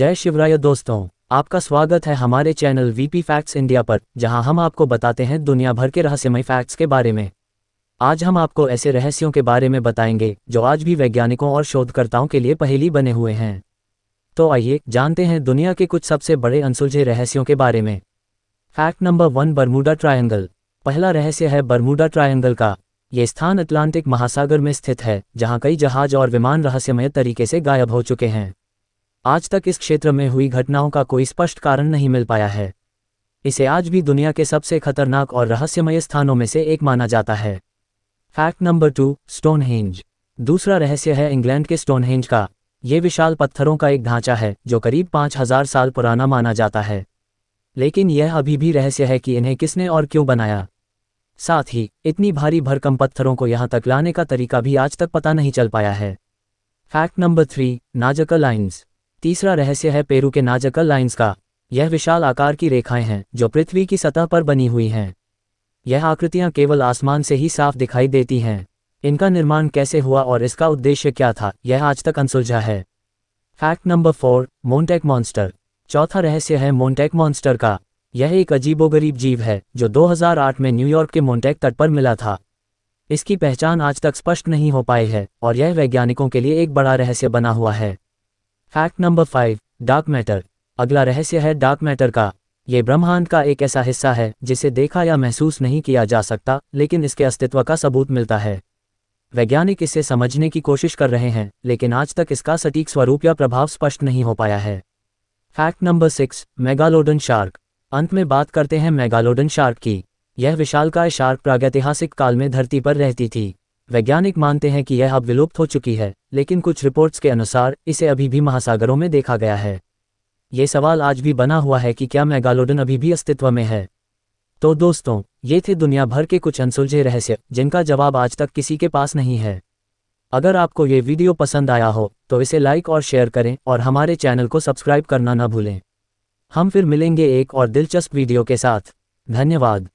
जय शिवराय दोस्तों आपका स्वागत है हमारे चैनल वीपी फैक्ट्स इंडिया पर जहां हम आपको बताते हैं दुनिया भर के रहस्यमय फैक्ट्स के बारे में आज हम आपको ऐसे रहस्यों के बारे में बताएंगे जो आज भी वैज्ञानिकों और शोधकर्ताओं के लिए पहेली बने हुए हैं तो आइए जानते हैं दुनिया के कुछ सबसे बड़े अनसुलझे रहस्यों के बारे में fact number one Bermuda Triangle पहला रहस्य है बरमूडा ट्रायंगल का ये स्थान अटलांटिक महासागर में स्थित है जहां कई जहाज और विमान रहस्यमय तरीके से गायब हो चुके हैं आज तक इस क्षेत्र में हुई घटनाओं का कोई स्पष्ट कारण नहीं मिल पाया है इसे आज भी दुनिया के सबसे खतरनाक और रहस्यमय स्थानों में से एक माना जाता है फैक्ट नंबर टू स्टोनहेंज दूसरा रहस्य है इंग्लैंड के स्टोनहेंज का ये विशाल पत्थरों का एक ढांचा है जो करीब पांच हजार साल पुराना माना जाता है लेकिन यह अभी भी रहस्य है कि इन्हें किसने और क्यों बनाया साथ ही इतनी भारी भरकम पत्थरों को यहां तक लाने का तरीका भी आज तक पता नहीं चल पाया है fact number three Nazca Lines तीसरा रहस्य है पेरू के नाजकल लाइन्स का यह विशाल आकार की रेखाएं हैं जो पृथ्वी की सतह पर बनी हुई हैं यह आकृतियां केवल आसमान से ही साफ दिखाई देती हैं इनका निर्माण कैसे हुआ और इसका उद्देश्य क्या था यह आज तक अनसुलझा है fact number four Montauk monster चौथा रहस्य है मोन्टेक मॉन्स्टर का यह एक अजीबोगरीब जीव है जो 2008 में न्यूयॉर्क के मोन्टेक तट पर मिला था इसकी पहचान आज तक स्पष्ट नहीं हो पाई है और यह वैज्ञानिकों के लिए एक बड़ा रहस्य बना हुआ है fact number five dark matter अगला रहस्य है डार्क मैटर का ये ब्रह्मांड का एक ऐसा हिस्सा है जिसे देखा या महसूस नहीं किया जा सकता लेकिन इसके अस्तित्व का सबूत मिलता है वैज्ञानिक इसे समझने की कोशिश कर रहे हैं लेकिन आज तक इसका सटीक स्वरूप या प्रभाव स्पष्ट नहीं हो पाया है fact number six megalodon shark अंत में बात करते हैं मेगालोडन शार्क की यह विशालकाय शार्क प्रागैतिहासिक काल में धरती पर रहती थी वैज्ञानिक मानते हैं कि यह अब विलुप्त हो चुकी है लेकिन कुछ रिपोर्ट्स के अनुसार इसे अभी भी महासागरों में देखा गया है ये सवाल आज भी बना हुआ है कि क्या मैगालोडन अभी भी अस्तित्व में है तो दोस्तों ये थे दुनिया भर के कुछ अनसुलझे रहस्य जिनका जवाब आज तक किसी के पास नहीं है अगर आपको ये वीडियो पसंद आया हो तो इसे लाइक और शेयर करें और हमारे चैनल को सब्सक्राइब करना न भूलें हम फिर मिलेंगे एक और दिलचस्प वीडियो के साथ धन्यवाद